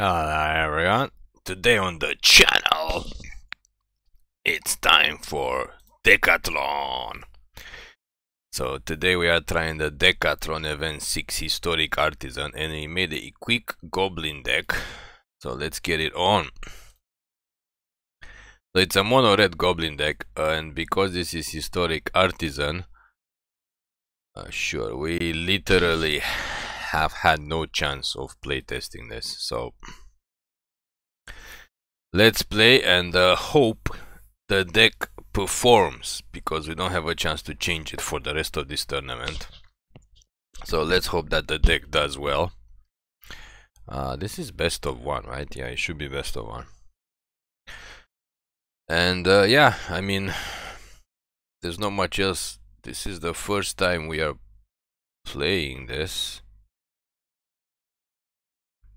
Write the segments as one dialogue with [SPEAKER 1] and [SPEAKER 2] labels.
[SPEAKER 1] Hello everyone, today on the channel, it's time for Decathlon. So today we are trying the Decathlon Event 6 Historic Artisan and we made a quick Goblin deck. So let's get it on. So it's a mono red Goblin deck uh, and because this is Historic Artisan, uh, sure, we literally have had no chance of playtesting this. So let's play and uh, hope the deck performs because we don't have a chance to change it for the rest of this tournament. So let's hope that the deck does well. Uh, this is best of one, right? Yeah, it should be best of one. And uh, yeah, I mean, there's not much else. This is the first time we are playing this.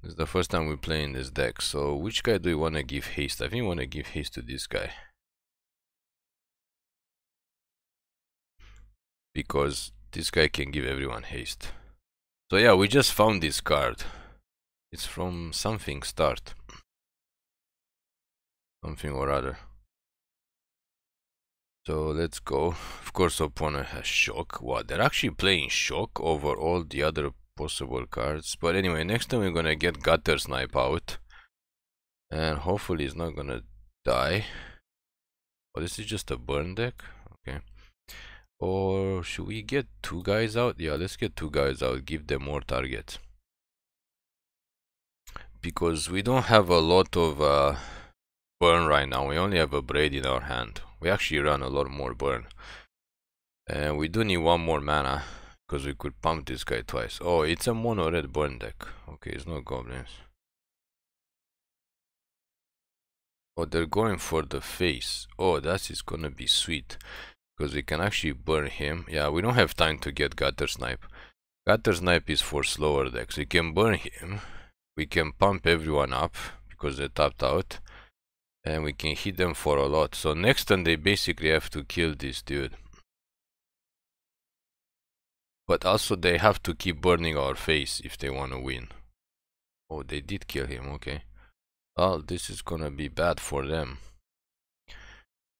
[SPEAKER 1] It's the first time we're playing this deck, so which guy do you want to give haste? I think we want to give
[SPEAKER 2] haste to this guy.
[SPEAKER 1] Because this guy can give everyone haste. So yeah, we just found this card. It's from something start. Something or other. So let's go. Of course, opponent has shock. What they're actually playing shock over all the other possible cards. But anyway, next time we're gonna get Gutter Snipe out. And hopefully it's not gonna die. Oh, this is just a burn deck? Okay. Or should we get two guys out? Yeah, let's get two guys out. Give them more targets. Because we don't have a lot of uh, burn right now. We only have a braid in our hand. We actually run a lot more burn. And we do need one more mana. Because we could pump this guy twice. Oh, it's a mono red burn deck. Okay, it's not goblins. Oh, they're going for the face. Oh, that is gonna be sweet. Because we can actually burn him. Yeah, we don't have time to get Gutter Snipe. Gutter Snipe is for slower decks. We can burn him. We can pump everyone up because they tapped out. And we can hit them for a lot. So next turn they basically have to kill this dude. But also they have to keep burning our face if they want to win. Oh, they did kill him, okay. Oh, this is gonna be bad for them.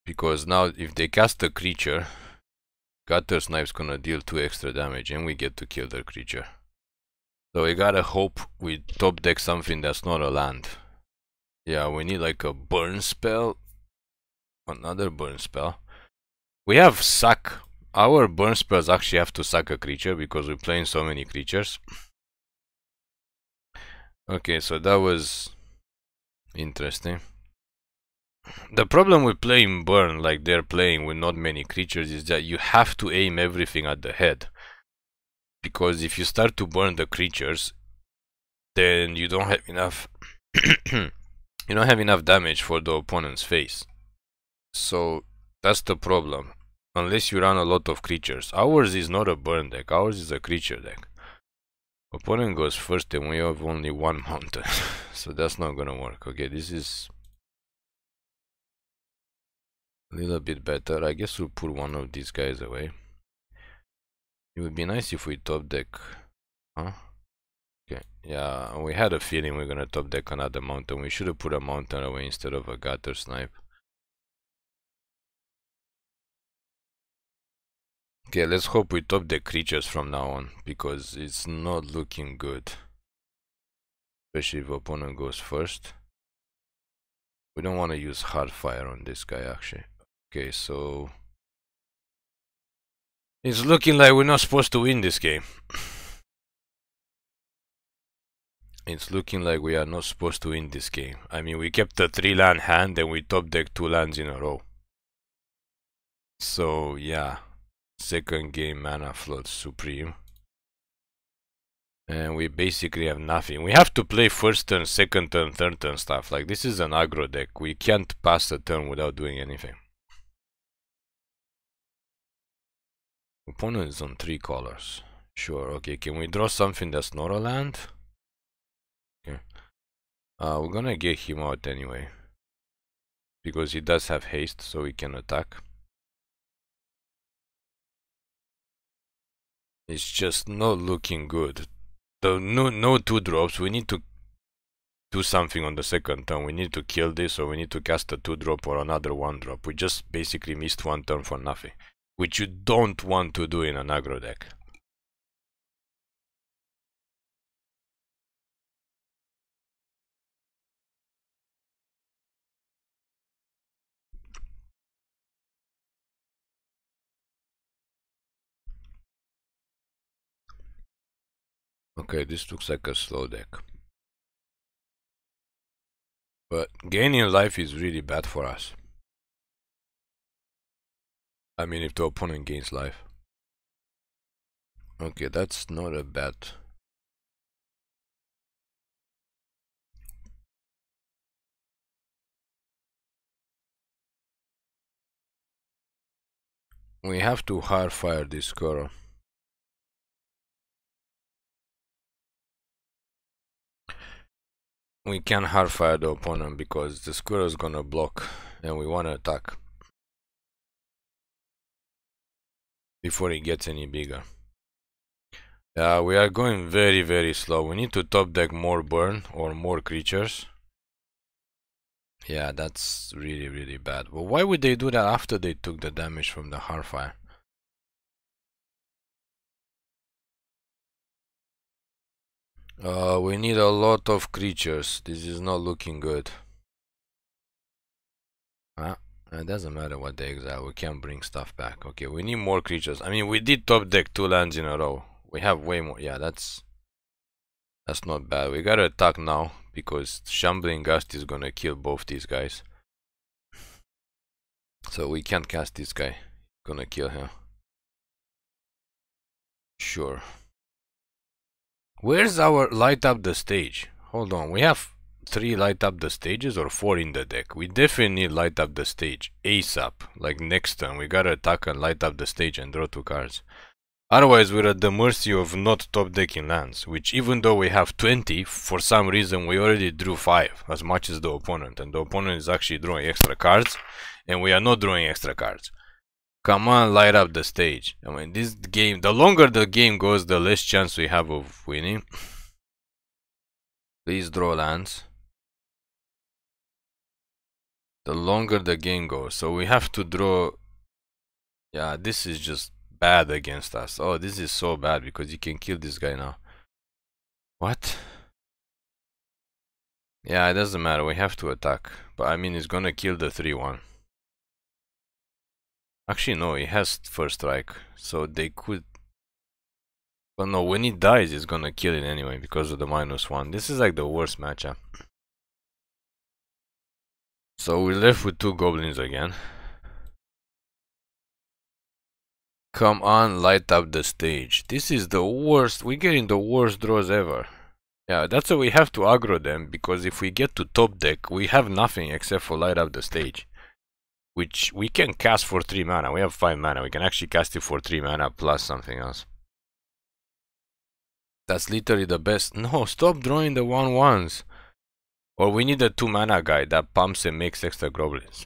[SPEAKER 1] Because now if they cast a creature, Gutter Snipe's gonna deal 2 extra damage and we get to kill their creature. So we gotta hope we top deck something that's not a land. Yeah, we need like a burn spell. Another burn spell. We have Sack our burn spells actually have to suck a creature because we're playing so many creatures. Okay, so that was interesting. The problem with playing burn like they're playing with not many creatures is that you have to aim everything at the head. Because if you start to burn the creatures, then you don't have enough you don't have enough damage for the opponent's face. So that's the problem. Unless you run a lot of creatures. Ours is not a burn deck, ours is a creature deck. Opponent goes first and we have only one mountain. so that's not gonna work. Okay, this is a little bit better. I guess we'll put one of these guys away. It would be nice if we top deck. Huh? Okay, yeah, we had a feeling we are gonna top deck another mountain. We should have put a mountain away instead of a gutter snipe. Okay, let's hope we top the creatures from now on, because it's not looking good. Especially if opponent goes first. We don't want to use hard
[SPEAKER 2] fire on this guy actually. Okay, so...
[SPEAKER 1] It's looking like we're not supposed to win this game. it's looking like we are not supposed to win this game. I mean, we kept a 3 land hand and we top deck 2 lands in a row. So, yeah second game mana flood supreme and we basically have nothing we have to play first turn second turn third turn stuff like this is an aggro deck we can't pass a turn without doing anything opponent is on three colors sure okay can we draw something that's not a land okay. Uh, we're gonna get him out anyway
[SPEAKER 2] because he does have haste so he can attack
[SPEAKER 1] It's just not looking good. So no, no two drops. We need to do something on the second turn. We need to kill this or we need to cast a two drop or another one drop. We just basically missed one turn for nothing. Which you don't want to do in an aggro
[SPEAKER 2] deck. Okay, this looks like a slow deck. But gaining life is really bad for us. I mean, if the opponent gains life. Okay, that's not a bad... We have to hardfire this Koro. we can hardfire the opponent because the squirrel is gonna block and we wanna attack before it gets
[SPEAKER 1] any bigger. Uh, we are going very very slow. We need to top deck more burn or more creatures. Yeah, that's really really bad. But why would they do that after they took the damage from the hardfire?
[SPEAKER 2] Uh, we need
[SPEAKER 1] a lot of creatures. This is not looking good. Ah, it doesn't matter what they exile. We can not bring stuff back. Okay, we need more creatures. I mean, we did top deck two lands in a row. We have way more. Yeah, that's that's not bad. We gotta attack now because Shambling Gust is gonna kill both these guys. So we can't cast this guy. Gonna kill him. Sure. Where's our light up the stage? Hold on, we have three light up the stages or four in the deck. We definitely need light up the stage ASAP, like next turn. We gotta attack and light up the stage and draw two cards. Otherwise, we're at the mercy of not top decking lands, which even though we have 20, for some reason we already drew 5, as much as the opponent, and the opponent is actually drawing extra cards, and we are not drawing extra cards. Come on, light up the stage. I mean, this game, the longer the game goes, the less chance we have of winning.
[SPEAKER 2] Please draw lands. The longer
[SPEAKER 1] the game goes, so we have to draw... Yeah, this is just bad against us. Oh, this is so bad because you can kill this guy now. What? Yeah, it doesn't matter. We have to attack. But I mean, it's gonna kill the 3-1. Actually, no, he has first strike, so they could... But no, when he dies, it's gonna kill it anyway, because of the minus one. This is like the worst matchup. So we're left with two goblins again. Come on, light up the stage. This is the worst. We're getting the worst draws ever. Yeah, that's why we have to aggro them, because if we get to top deck, we have nothing except for light up the stage which we can cast for 3 mana. We have 5 mana. We can actually cast it for 3 mana plus something else. That's literally the best. No, stop drawing the 1 ones. Or we need a 2 mana guy that pumps and makes extra goblins.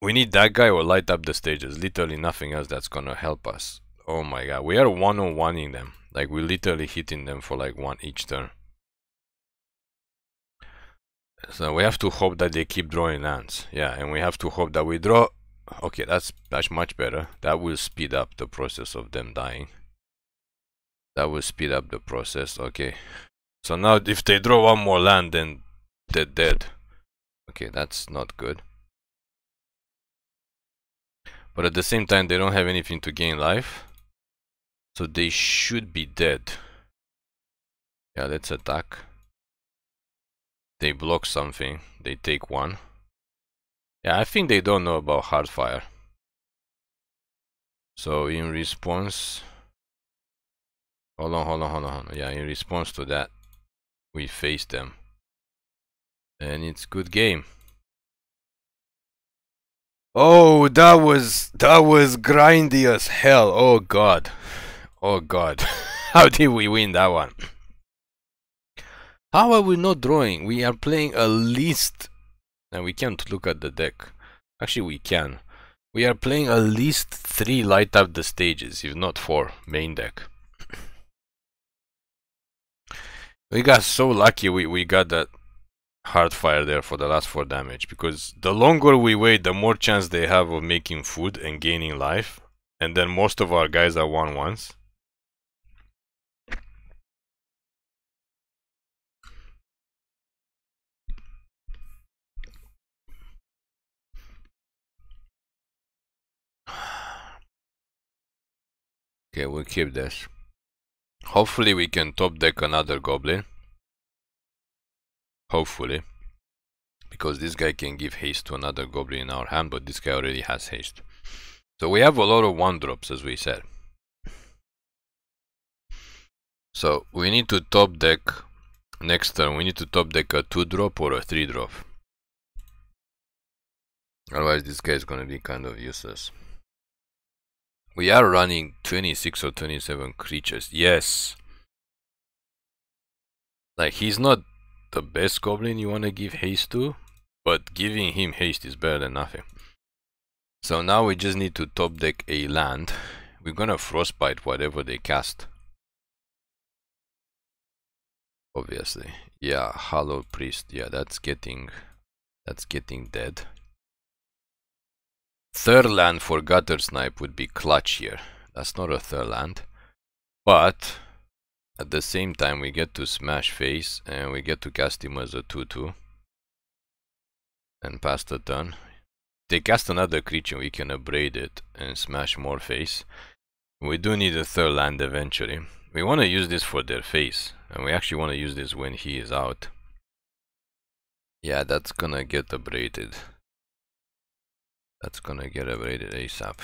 [SPEAKER 1] We need that guy or light up the stages. Literally nothing else that's gonna help us. Oh my god. We are one on one in them. Like we are literally hitting them for like one each turn. So we have to hope that they keep drawing lands. Yeah, and we have to hope that we draw... Okay, that's, that's much better. That will speed up the process of them dying. That will speed up the process. Okay. So now if they draw one more land, then they're dead. Okay, that's not good. But at the same time, they don't have anything to gain life.
[SPEAKER 2] So they should be dead. Yeah, let's attack they block something, they take one.
[SPEAKER 1] Yeah, I think they don't know about hardfire. So in response... Hold on, hold on, hold on, hold on. Yeah, in response to that, we face them. And it's good game. Oh, that was that was grindy as hell. Oh god. Oh god. How did we win that one? How are we not drawing? We are playing a list. And we can't look at the deck. Actually, we can. We are playing at least three light up the stages, if not four, main deck. we got so lucky we, we got that hard fire there for the last four damage, because the longer we wait, the more chance they have of making food and gaining life. And then most of our guys are one ones. Okay, we'll keep this. Hopefully we can top deck another goblin. Hopefully. Because this guy can give haste to another goblin in our hand, but this guy already has haste. So we have a lot of one drops, as we said. So we need to top deck next turn. We need to top deck a 2 drop or a 3 drop. Otherwise this guy is going to be kind of useless. We are running 26 or 27 creatures, yes. Like, he's not the best goblin you want to give haste to, but giving him haste is better than nothing. So now we just need to top deck a land. We're gonna frostbite whatever they cast. Obviously. Yeah, Hollow Priest. Yeah, that's getting... That's getting dead. Third land for gutter snipe would be clutch here. That's not a third land. But at the same time we get to smash face and we get to cast him as a 2-2. And pass the turn. They cast another creature we can abrade it and smash more face. We do need a third land eventually. We want to use this for their face. And we actually want to use this when he is out. Yeah, that's gonna get abraded. That's gonna get upgraded ASAP.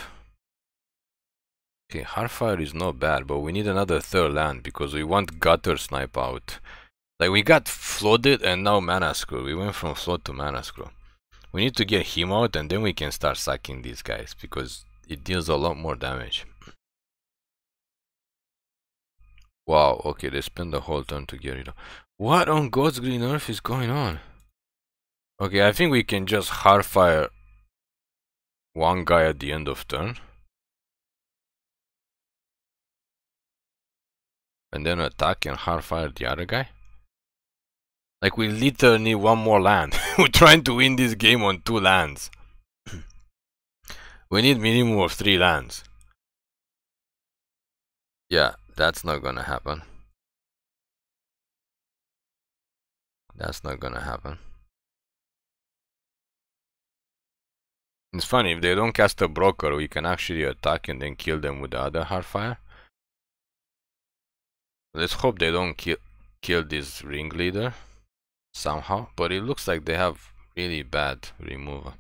[SPEAKER 1] Okay, Hardfire is not bad, but we need another third land because we want Gutter Snipe out. Like, we got Flooded and now Mana Screw. We went from Flood to Mana Screw. We need to get him out and then we can start sucking these guys because it deals a lot more damage. Wow, okay, they spend the whole turn to get it of. What on God's green earth is going on? Okay, I think we can just hardfire one guy at the end of turn. And then attack and fire the other guy. Like we literally need one more land. We're trying to win this game on two lands. we need minimum of three lands.
[SPEAKER 2] Yeah, that's not gonna happen. That's not gonna happen.
[SPEAKER 1] It's funny, if they don't cast a broker, we can actually attack and then kill them with the other Hardfire. Let's hope they don't kill, kill this ringleader somehow, but it looks like they have really bad removal.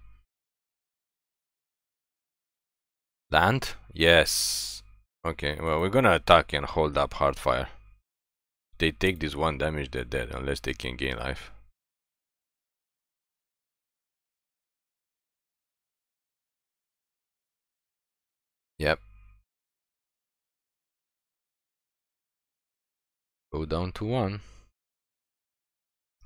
[SPEAKER 1] Land? Yes. Okay, well, we're gonna attack and hold up Hardfire. If they take this one damage, they're dead,
[SPEAKER 2] unless they can gain life. Yep. Go down to one.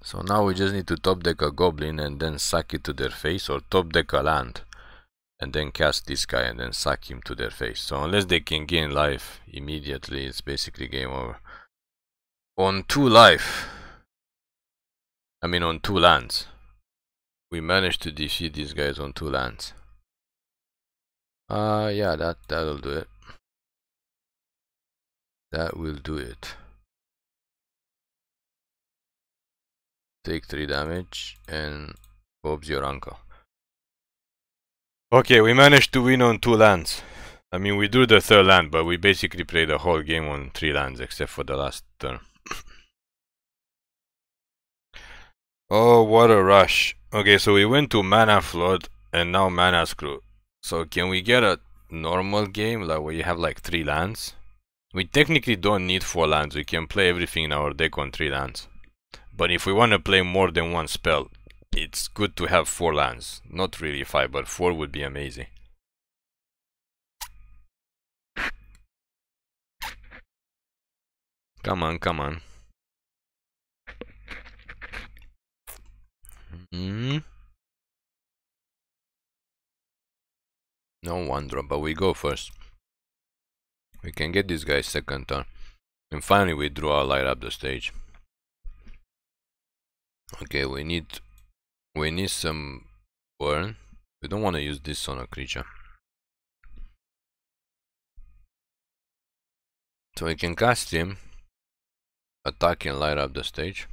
[SPEAKER 1] So now we just need to top deck a goblin and then suck it to their face or top deck a land and then cast this guy and then suck him to their face. So unless they can gain life immediately it's basically game over. On two life, I mean on two lands, we managed to defeat these guys
[SPEAKER 2] on two lands. Uh, yeah, that, that'll do it. That will do it.
[SPEAKER 1] Take 3 damage and Bob's your uncle. Okay, we managed to win on 2 lands. I mean, we drew the third land, but we basically played the whole game on 3 lands except for the last turn. oh, what a rush. Okay, so we went to Mana Flood and now Mana Screw. So can we get a normal game like where you have like three lands? We technically don't need four lands. We can play everything in our deck on three lands. But if we want to play more than one spell, it's good to have four lands. Not really five, but four would be amazing.
[SPEAKER 2] Come on, come on. Mm -hmm. No one drop, but we go first.
[SPEAKER 1] We can get this guy second turn. And finally we draw a light up the stage. Okay, we need we need some burn.
[SPEAKER 2] We don't want to use this on a creature. So we can cast him, attack and light up the stage.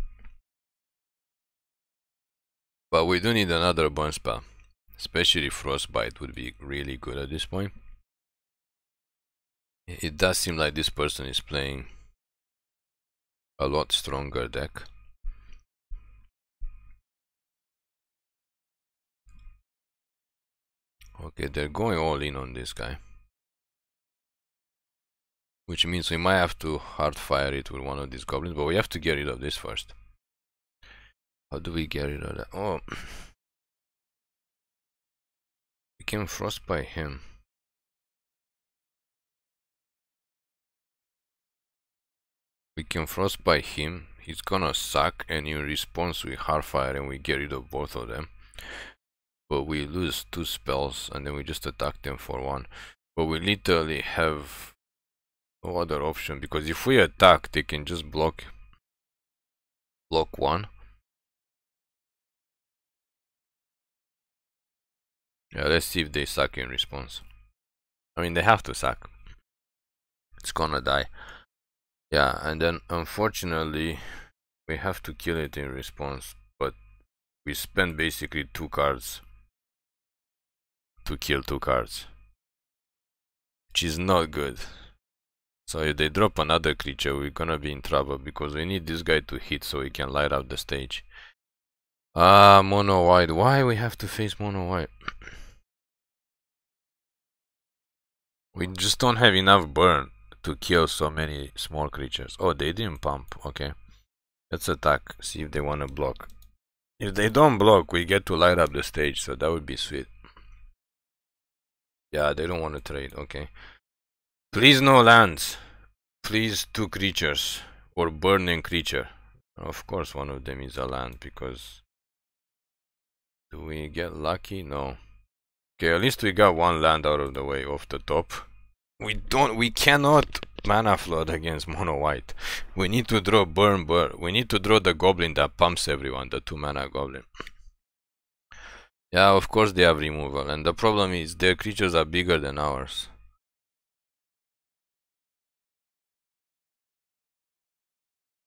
[SPEAKER 2] But we do need another burn spell.
[SPEAKER 1] Especially Frostbite would be really good at this point. It does seem like this person is playing a lot stronger deck. Okay, they're going all in on this guy. Which means we might have to hard fire it with one of these goblins, but we have to get rid of this first. How do we get rid of that? Oh.
[SPEAKER 2] can frostbite him.
[SPEAKER 1] We can frostbite him, he's gonna suck and in response we fire and we get rid of both of them. But we lose two spells and then we just attack them for one. But we literally have no other option because if we attack they can just block block one Yeah, let's see if they suck in response. I mean, they have to suck. It's gonna die. Yeah, and then unfortunately, we have to kill it in response, but we spend basically two cards to kill two cards. Which is not good. So if they drop another creature, we're gonna be in trouble because we need this guy to hit so he can light up the stage. Ah, uh, mono white. Why we have to face mono white? We just don't have enough burn to kill so many small creatures. Oh, they didn't pump. Okay. Let's attack. See if they want to block. If they don't block, we get to light up the stage. So that would be sweet. Yeah, they don't want to trade. Okay. Please no lands. Please two creatures. Or burning creature. Of course one of them is a land because... Do we get lucky? No. Okay, at least we got one land out of the way off the top. We don't, we cannot mana flood against mono white. We need to draw burn burn. We need to draw the goblin that pumps everyone, the two mana goblin. Yeah, of course they have removal, and the problem is their creatures are bigger than ours.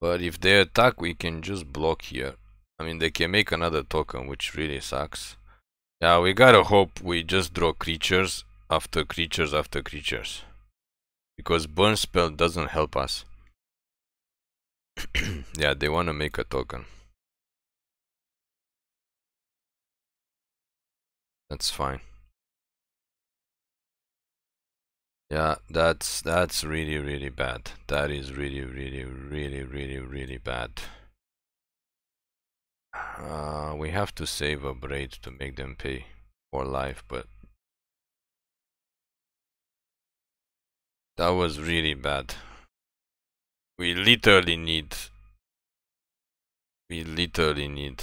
[SPEAKER 1] But if they attack, we can just block here. I mean, they can make another token, which really sucks. Yeah, we gotta hope we just draw creatures after creatures after creatures. Because burn spell doesn't help us. yeah, they wanna make a
[SPEAKER 2] token. That's
[SPEAKER 1] fine. Yeah, that's that's really really bad. That is really really really really really bad. Uh, we have to save a braid to make them pay for
[SPEAKER 2] life, but that was really bad. We literally need, we literally need.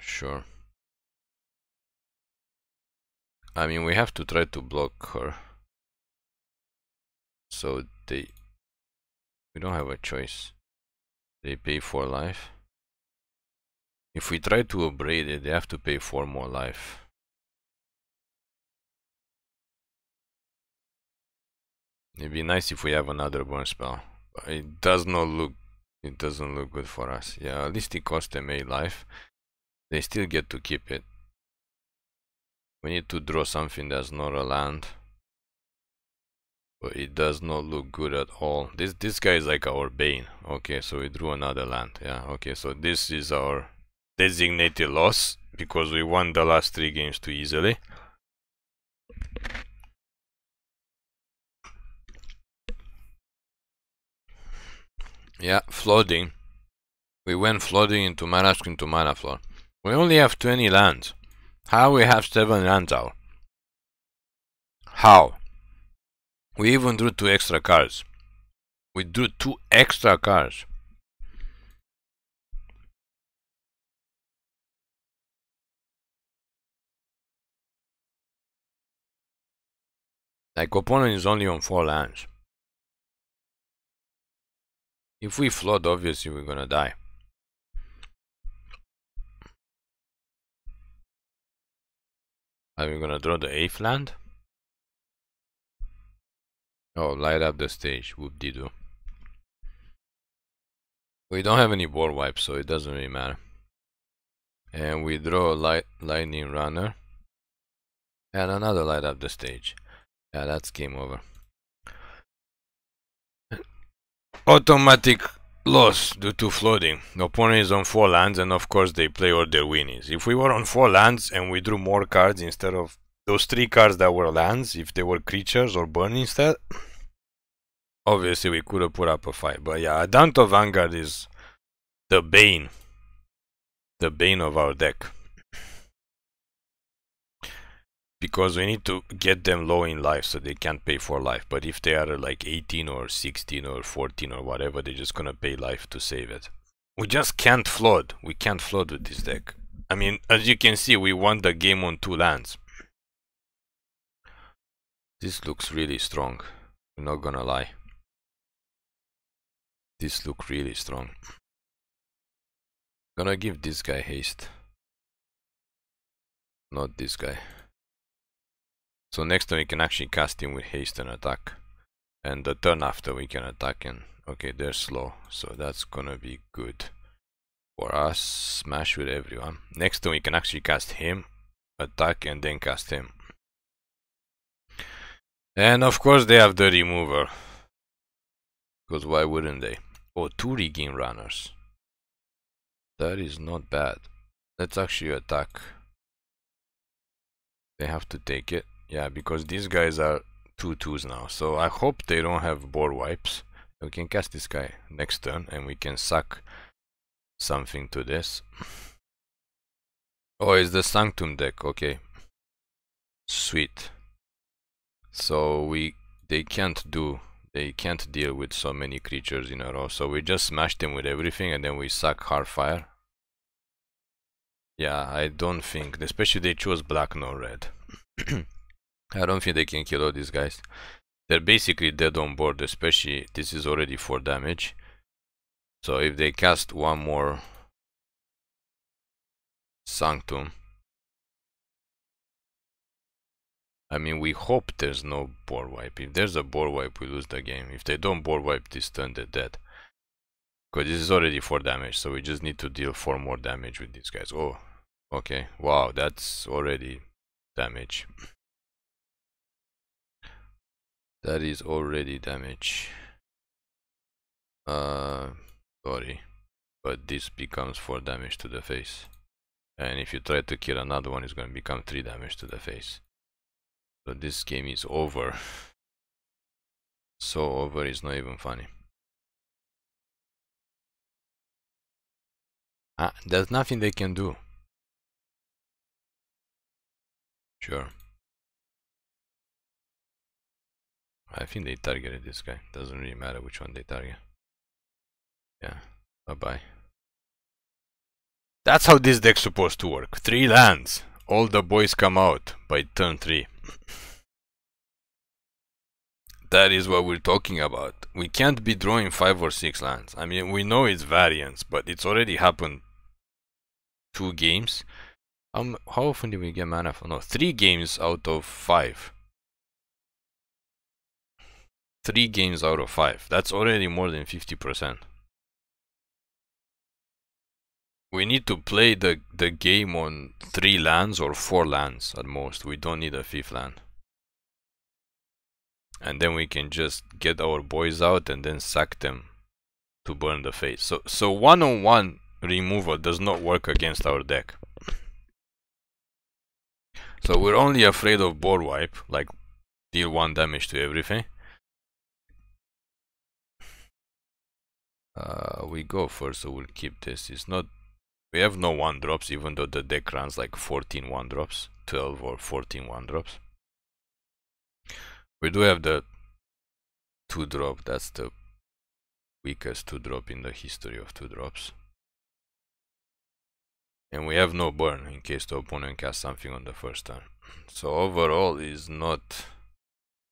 [SPEAKER 2] Sure. I mean, we have to try to block her. So they, we don't have a choice. They pay for life. If we try to upgrade it, they have to pay for more life.
[SPEAKER 1] It'd be nice if we have another burn spell. But it does not look it doesn't look good for us. Yeah, at least it cost them a life. They still get to keep it. We need to draw something that's not a land. But it does not look good at all. This this guy is like our bane. Okay, so we drew another land. Yeah, okay, so this is our designated loss because we won the last three games too easily. Yeah, flooding. We went flooding into mana into Manaflor. We only have 20 lands. How we have 7 lands out? How? We even drew two extra cards. We drew two extra
[SPEAKER 2] cards. Like opponent is only on 4 lands. If we flood, obviously we're gonna die. Are we gonna draw the 8th land? Oh, light up the stage, whoop-de-doo.
[SPEAKER 1] We don't have any board wipe, so it doesn't really matter. And we draw a light, lightning runner. And another light up the stage. Yeah, that's game over. Automatic loss due to flooding. The opponent is on 4 lands and of course they play all their winnings. If we were on 4 lands and we drew more cards instead of those three cards that were lands, if they were creatures or burn instead, obviously we could have put up a fight. But yeah, of Vanguard is the bane, the bane of our deck. Because we need to get them low in life so they can't pay for life. But if they are like 18 or 16 or 14 or whatever, they're just gonna pay life to save it. We just can't flood. We can't flood with this deck. I mean, as you can see, we won the game on two lands.
[SPEAKER 2] This looks really strong, I'm not gonna lie. This look really strong. Gonna give this guy haste.
[SPEAKER 1] Not this guy. So next turn we can actually cast him with haste and attack. And the turn after we can attack and okay they're slow, so that's gonna be good for us. Smash with everyone. Next turn we can actually cast him, attack and then cast him. And of course they have the remover. Because why wouldn't they? Oh, two regain runners. That is not bad. Let's actually attack. They have to take it. Yeah, because these guys are 2 2s now. So I hope they don't have board wipes. We can cast this guy next turn and we can suck something to this. oh, it's the Sanctum deck. Okay. Sweet. So we they can't do they can't deal with so many creatures in a row. So we just smash them with everything and then we suck hard fire. Yeah, I don't think especially they chose black no red. I don't think they can kill all these guys. They're basically dead on board, especially this is already 4 damage. So if they cast one more Sanctum I mean, we hope there's no board wipe. If there's a board wipe, we lose the game. If they don't board wipe this turn, they're dead. Because this is already 4 damage, so we just need to deal 4 more damage with these guys. Oh, okay. Wow, that's already damage. That is already damage. Uh, sorry. But this becomes 4 damage to the face. And if you try to kill another one, it's going to become 3 damage to the face. So this game is over. So over is not even funny.
[SPEAKER 2] Ah, there's nothing they can do. Sure. I think they targeted this guy. Doesn't really matter which one they target.
[SPEAKER 1] Yeah. Bye-bye. That's how this deck's supposed to work. Three lands. All the boys come out by turn three that is what we're talking about. We can't be drawing five or six lines. I mean, we know it's variance, but it's already happened two games. Um, how often do we get mana? For? No, three games out of five. Three games out of five. That's already more than 50%. We need to play the, the game on three lands or four lands at most. We don't need a fifth land. And then we can just get our boys out and then sack them to burn the face. So so one on one removal does not work against our deck. So we're only afraid of board wipe, like deal one damage to everything. Uh, we go first, so we'll keep this. It's not we have no one drops, even though the deck runs like 14 one drops, 12 or 14 one drops. We do have the two drop, that's the weakest two drop in the history of two drops. And we have no burn in case the opponent casts something on the first turn. So overall is not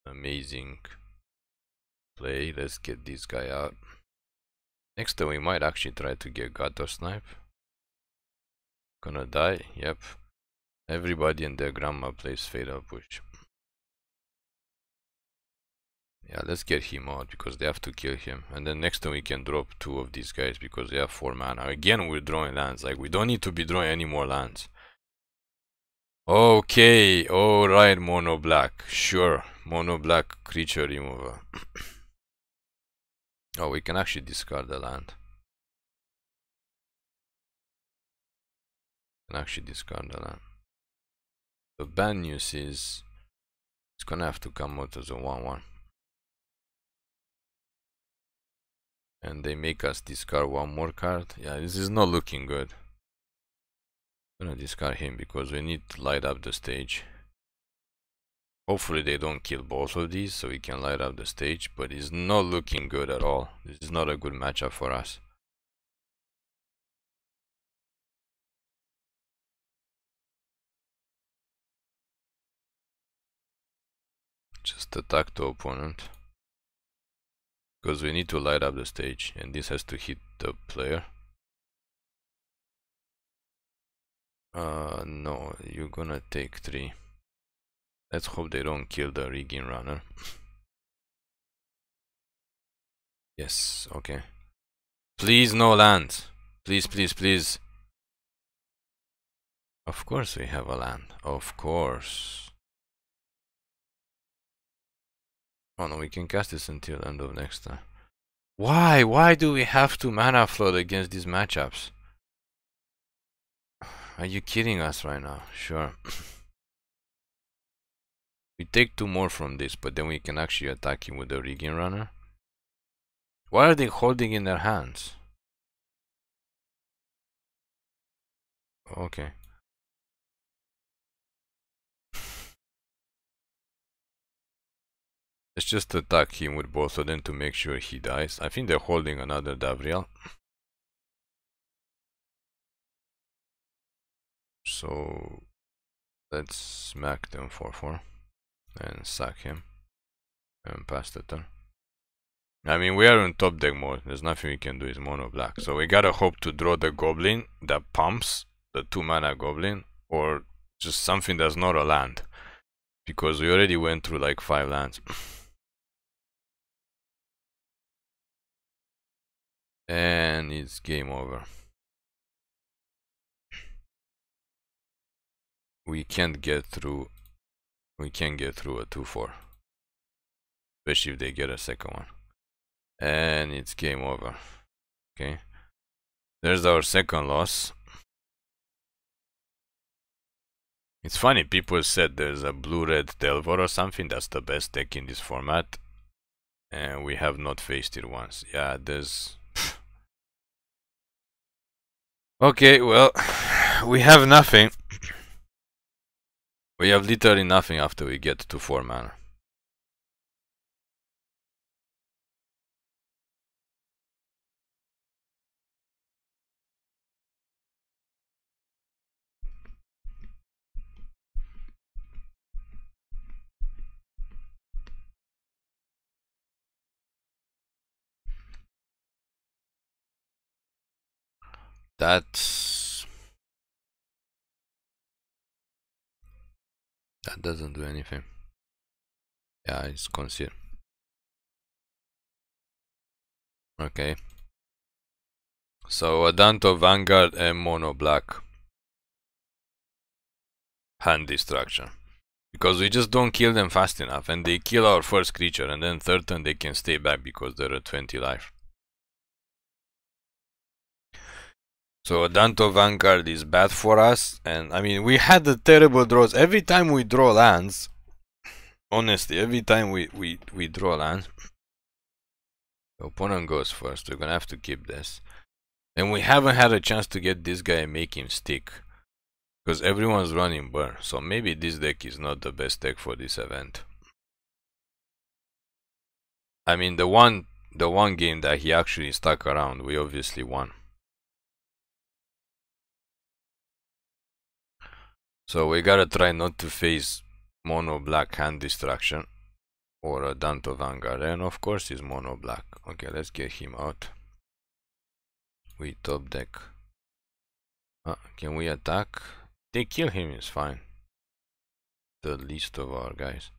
[SPEAKER 1] amazing play. Let's get this guy out. Next turn we might actually try to get Gator Snipe. Gonna die? Yep. Everybody and their grandma plays Fatal Push. Yeah, let's get him out because they have to kill him. And then next time we can drop two of these guys because they have four mana. Again, we're drawing lands. Like, we don't need to be drawing any more lands. Okay, alright, mono black. Sure, mono black creature remover. oh, we can actually discard the
[SPEAKER 2] land. and actually discard the land. The bad news is it's gonna have to come out as a 1-1. And they make
[SPEAKER 1] us discard one more card. Yeah, this is not looking good. I'm gonna discard him because we need to light up the stage. Hopefully they don't kill both of these so we can light up the stage, but it's not looking good at all. This is not a good matchup
[SPEAKER 2] for us. attack the opponent. Because we need to light up the stage and this has to hit the player. Uh, no, you're gonna take 3. Let's hope they don't kill the rigging runner. yes, okay. Please no land. Please, please, please.
[SPEAKER 1] Of course we have a land. Of course. Oh no, we can cast this until end of next turn. Why? Why do we have to mana flood against these matchups? Are you kidding us right now? Sure. we take two more from this, but then we can actually attack him with the Regen Runner. Why are they holding in their
[SPEAKER 2] hands? Okay. Let's just attack him with both of them to make sure he dies. I think they're holding another Davriel.
[SPEAKER 1] So let's smack them 4-4 and sack him and pass the turn. I mean, we are on top deck mode. There's nothing we can do. It's mono black. So we gotta hope to draw the goblin that pumps the two mana goblin or just something that's not a land because we already went through like five
[SPEAKER 2] lands. and it's game over
[SPEAKER 1] we can't get through we can not get through a 2-4 especially if they get a second one and it's game over
[SPEAKER 2] okay there's our second loss
[SPEAKER 1] it's funny people said there's a blue-red Delvor or something that's the best deck in this format and we have not faced it once yeah there's Okay, well, we have nothing. We have literally nothing after we get to 4 mana.
[SPEAKER 2] That's... That doesn't do anything. Yeah, it's conceal. Okay.
[SPEAKER 1] So Adanto Vanguard and Mono Black. Hand destruction. Because we just don't kill them fast enough and they kill our first creature and then third turn they can stay back because they're at 20 life. So Danto Vanguard is bad for us, and I mean we had the terrible draws. Every time we draw lands, honestly, every time we we we draw lands, the opponent goes first. We're gonna have to keep this, and we haven't had a chance to get this guy and make him stick, because everyone's running burn. So maybe this deck is not the best deck for this event. I mean the one the one game that he actually stuck around,
[SPEAKER 2] we obviously won.
[SPEAKER 1] So we gotta try not to face mono black hand destruction or a Danto Vanguard. And of course he's mono black. Okay, let's get him out. We top deck. Ah, can we attack? They kill him, it's fine. The least of our guys.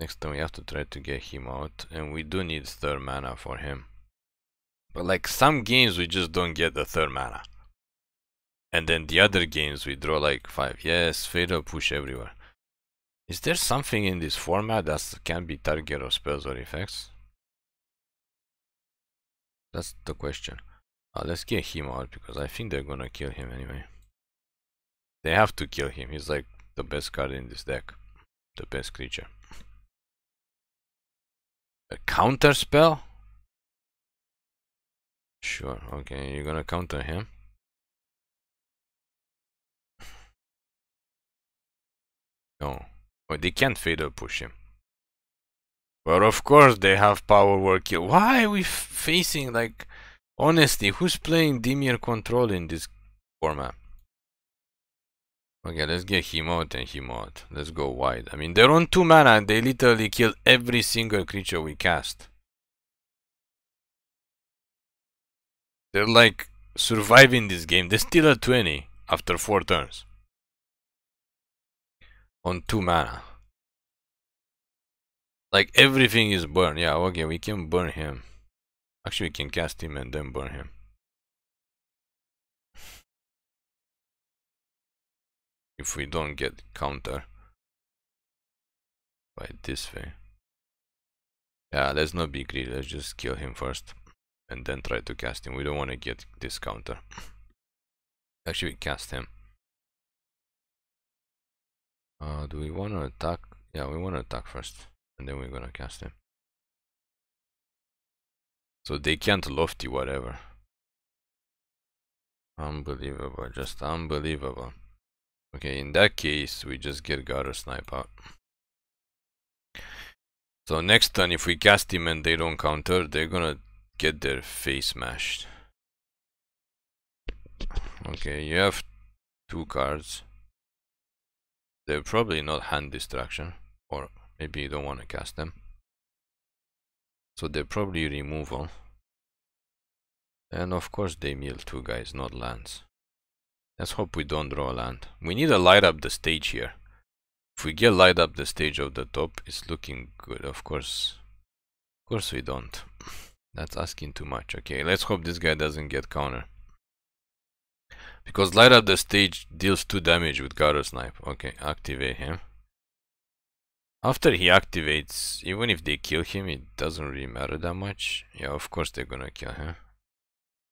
[SPEAKER 1] Next time we have to try to get him out. And we do need third mana for him. But like some games we just don't get the third mana. And then the other games we draw like 5. Yes, fatal push everywhere. Is there something in this format that can be target or spells or effects? That's the question. Uh, let's get him out because I think they're gonna kill him anyway. They have to kill him. He's like the best card in this deck. The best creature.
[SPEAKER 2] A counter spell? Sure, okay, you're gonna counter him. No. Oh, they can't fade or push him.
[SPEAKER 1] Well, of course they have power work kill. Why are we facing, like, honestly, who's playing Dimir control in this format? Okay, let's get him out and him out. Let's go wide. I mean, they're on 2 mana and they literally kill every single creature we cast. They're like surviving this game. They're still at 20 after 4 turns
[SPEAKER 2] on two mana. Like everything is burned. Yeah, okay, we can burn him. Actually, we can cast him and then burn him. If we don't get counter by this
[SPEAKER 1] way. Yeah, let's not be greedy. Let's just kill him first and then try to cast him. We don't want to get this counter. Actually, we cast him.
[SPEAKER 2] Uh, do we want to attack? Yeah, we want to attack first, and then we're gonna cast him. So they can't lofty
[SPEAKER 1] whatever. Unbelievable, just unbelievable. Okay, in that case, we just get Gutter Snipe out. So next turn, if we cast him and they don't counter, they're gonna get their face smashed. Okay, you have two cards. They're probably not hand distraction, or maybe you don't want
[SPEAKER 2] to cast them. So they're probably removal.
[SPEAKER 1] And of course they mill two guys, not lands. Let's hope we don't draw land. We need to light up the stage here. If we get light up the stage of the top, it's looking good, of course. Of course we don't. That's asking too much. Okay, let's hope this guy doesn't get counter. Because Light Up the Stage deals 2 damage with Garo Snipe. Okay, activate him. After he activates, even if they kill him, it doesn't really matter that much. Yeah, of course they're gonna kill him.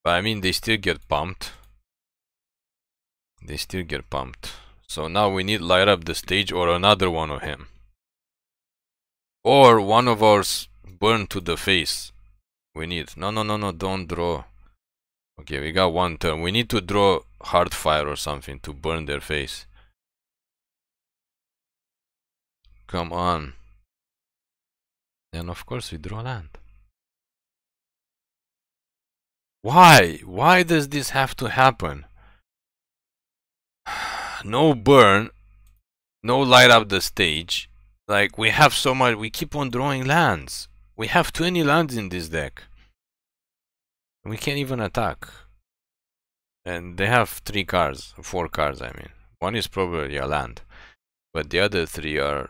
[SPEAKER 1] But I mean, they still get pumped. They still get pumped. So now we need Light Up the Stage or another one of him. Or one of ours burn to the face. We need. No, no, no, no, don't draw. Okay, we got one turn. We need to draw hard fire or something to burn their face. Come on.
[SPEAKER 2] And of course we draw land.
[SPEAKER 1] Why? Why does this have to happen? No burn. No light up the stage. Like, we have so much. We keep on drawing lands. We have 20 lands in this deck. We can't even attack. And they have three cars, four cars, I mean. One is probably a land, but the other three are...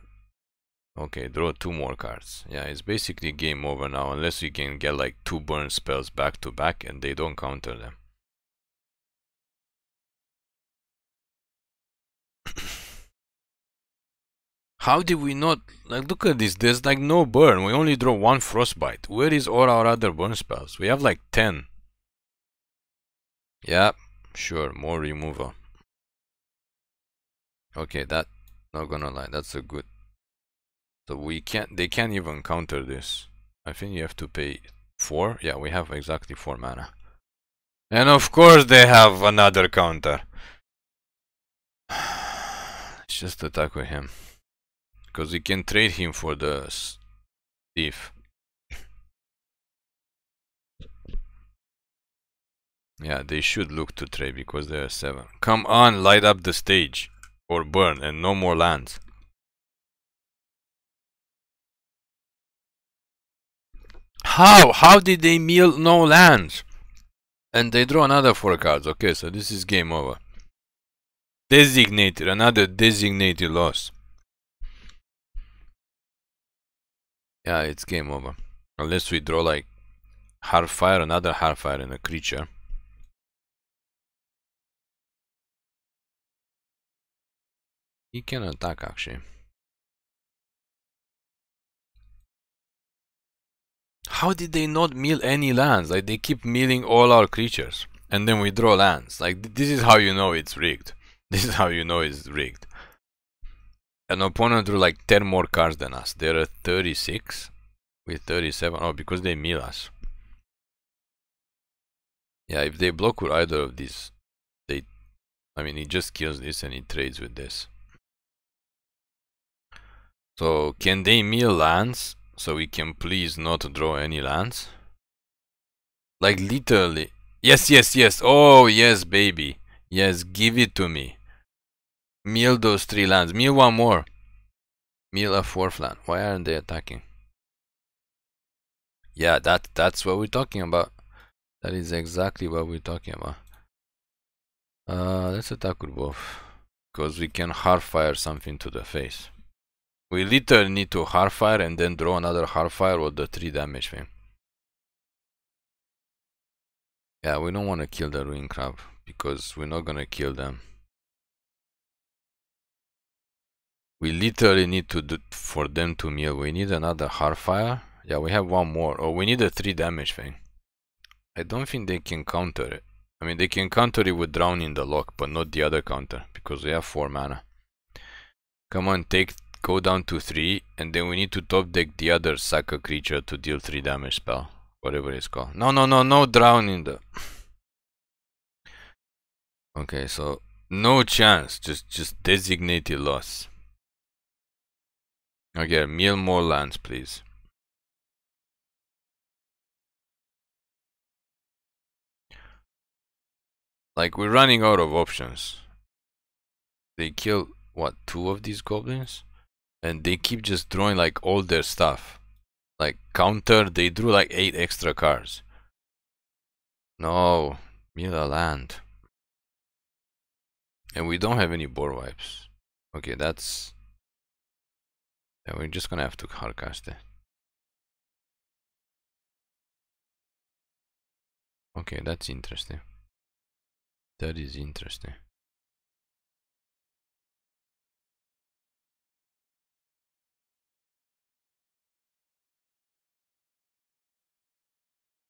[SPEAKER 1] Okay, draw two more cards. Yeah, it's basically game over now, unless we can get like two burn spells back to back and they don't counter them. How did we not... Like, look at this. There's like no burn. We only draw one frostbite. Where is all our other burn spells? We have like 10. Yeah, sure. More removal. Okay, that... Not gonna lie, that's a good... So we can't... They can't even counter this. I think you have to pay 4. Yeah, we have exactly 4 mana. And of course they have another counter. Let's just attack with him because we can trade him for the thief. Yeah, they should look to trade because they are seven. Come on, light up the stage or burn and no more lands. How? How did they mill no lands? And they draw another four cards. Okay, so this is game over. Designated, another designated loss. Yeah, it's game over. Unless we draw like Hardfire, another Hardfire
[SPEAKER 2] and a creature. He can attack actually.
[SPEAKER 1] How did they not mill any lands? Like they keep milling all our creatures and then we draw lands. Like this is how you know it's rigged. This is how you know it's rigged an opponent drew like 10 more cards than us. There are 36 with 37. Oh, because they mill us. Yeah, if they block with either of these, they, I mean, he just kills this and he trades with this. So can they mill lands so we can please not draw any lands? Like literally. Yes, yes, yes. Oh, yes, baby. Yes, give it to me. Mill those three lands. Mill one more. Mill a fourth land. Why aren't they attacking? Yeah, that that's what we're talking about. That is exactly what we're talking about. Uh, let's attack with both. Because we can hardfire something to the face. We literally need to hardfire and then draw another hardfire with the 3 damage thing. Yeah, we don't want to kill the ruin crab because we're not gonna kill them. We literally need to do for them to mill. We need another hard fire. Yeah, we have one more. Oh, we need a three damage thing. I don't think they can counter it. I mean, they can counter it with drowning the lock, but not the other counter because we have four mana. Come on, take go down to three, and then we need to top deck the other sucker creature to deal three damage spell, whatever it's called. No, no, no, no drowning the. okay, so no chance. Just just designate a loss. I get a more lands, please. Like, we're running out of options. They kill, what, two of these goblins? And they keep just drawing, like, all their stuff. Like, counter, they drew, like, eight extra cards. No, Mila land. And we don't have any
[SPEAKER 2] board wipes. Okay, that's yeah, we're just gonna have to hardcast it. Okay, that's interesting. That is interesting.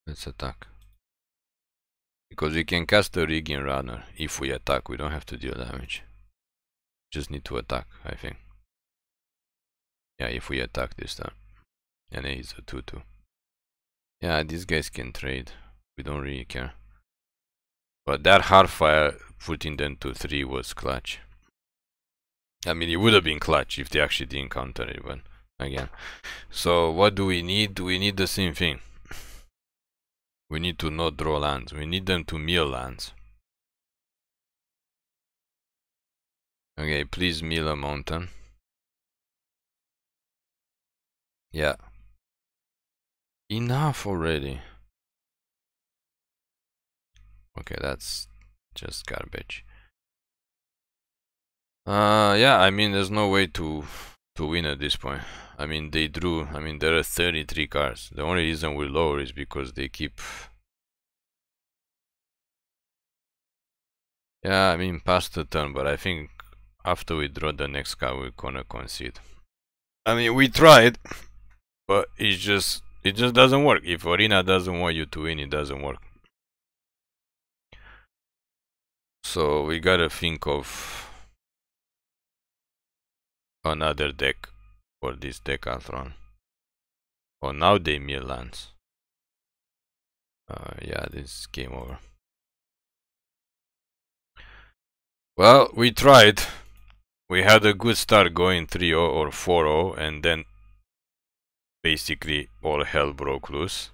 [SPEAKER 2] Let's attack.
[SPEAKER 1] Because we can cast the rigging runner if we attack, we don't have to deal damage. Just need to attack, I think. Yeah, if we attack this time. And it's a 2-2. Yeah, these guys can trade. We don't really care. But that Hardfire putting them to 3 was clutch. I mean, it would have been clutch if they actually didn't counter it, but again. So what do we need? We need the same thing. We need to not draw
[SPEAKER 2] lands. We need them to mill lands. Okay, please mill a mountain. Yeah. Enough already.
[SPEAKER 1] Okay, that's just garbage. Uh, yeah, I mean, there's no way to to win at this point. I mean, they drew. I mean, there are 33 cards. The only reason we lower is because they keep. Yeah, I mean, past the turn, but I think after we draw the next card, we're gonna concede. I mean, we tried. But it's just it just doesn't work. If Arena doesn't want you to win, it doesn't work. So we gotta think of
[SPEAKER 2] another deck for this Decathlon. Oh, now they mill lands. Uh, yeah, this
[SPEAKER 1] game over. Well, we tried. We had a good start going 3-0 or 4-0 and then basically all hell broke loose.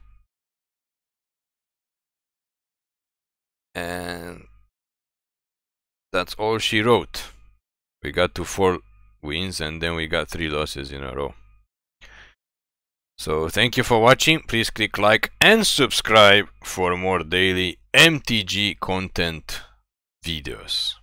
[SPEAKER 1] And that's all she wrote. We got to four wins and then we got three losses in a row. So thank you for watching. Please click like and subscribe for more daily MTG content videos.